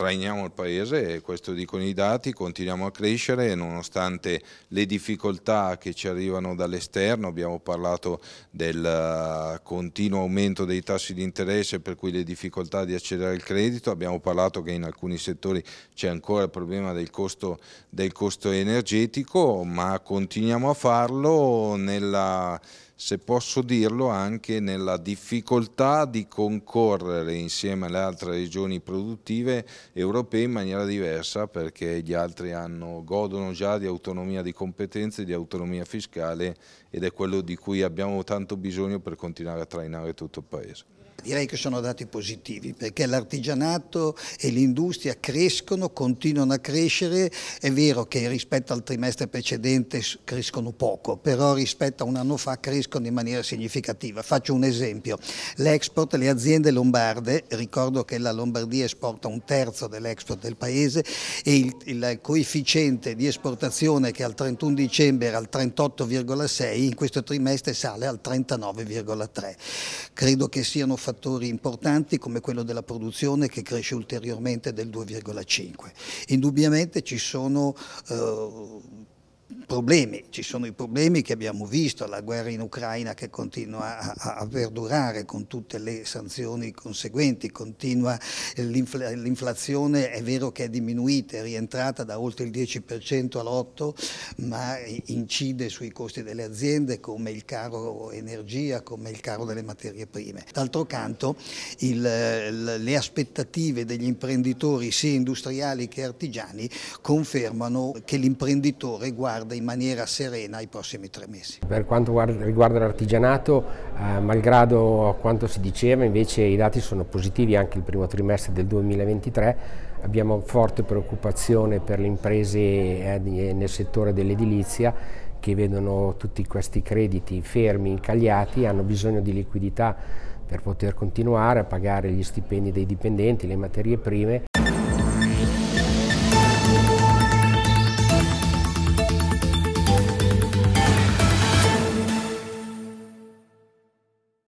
trainiamo il paese e questo dicono i dati, continuiamo a crescere nonostante le difficoltà che ci arrivano dall'esterno, abbiamo parlato del eh, continuo aumento dei tassi di interesse per cui le difficoltà di accedere al credito, abbiamo parlato che in alcuni settori c'è ancora il problema del costo, del costo energetico, ma continuiamo a farlo nella se posso dirlo, anche nella difficoltà di concorrere insieme alle altre regioni produttive europee in maniera diversa perché gli altri hanno, godono già di autonomia di competenze, di autonomia fiscale ed è quello di cui abbiamo tanto bisogno per continuare a trainare tutto il Paese. Direi che sono dati positivi perché l'artigianato e l'industria crescono, continuano a crescere, è vero che rispetto al trimestre precedente crescono poco, però rispetto a un anno fa crescono in maniera significativa. Faccio un esempio, l'export, le aziende lombarde, ricordo che la Lombardia esporta un terzo dell'export del paese e il, il coefficiente di esportazione che al 31 dicembre era al 38,6 in questo trimestre sale al 39,3. Credo che siano fatti fattori importanti come quello della produzione che cresce ulteriormente del 2,5. Indubbiamente ci sono eh, problemi, ci sono i problemi che abbiamo visto, la guerra in Ucraina che continua a, a perdurare con tutte le sanzioni conseguenti, continua eh, l'inflazione, è vero che è diminuita, è rientrata da oltre il 10% all'8%, ma incide sui costi delle aziende come il caro energia, come il caro delle materie prime. D'altro canto il, le aspettative degli imprenditori sia industriali che artigiani confermano che l'imprenditore guarda i maniera serena i prossimi tre mesi. Per quanto riguarda l'artigianato, eh, malgrado quanto si diceva, invece i dati sono positivi anche il primo trimestre del 2023, abbiamo forte preoccupazione per le imprese eh, eh, nel settore dell'edilizia che vedono tutti questi crediti fermi, incagliati, hanno bisogno di liquidità per poter continuare a pagare gli stipendi dei dipendenti, le materie prime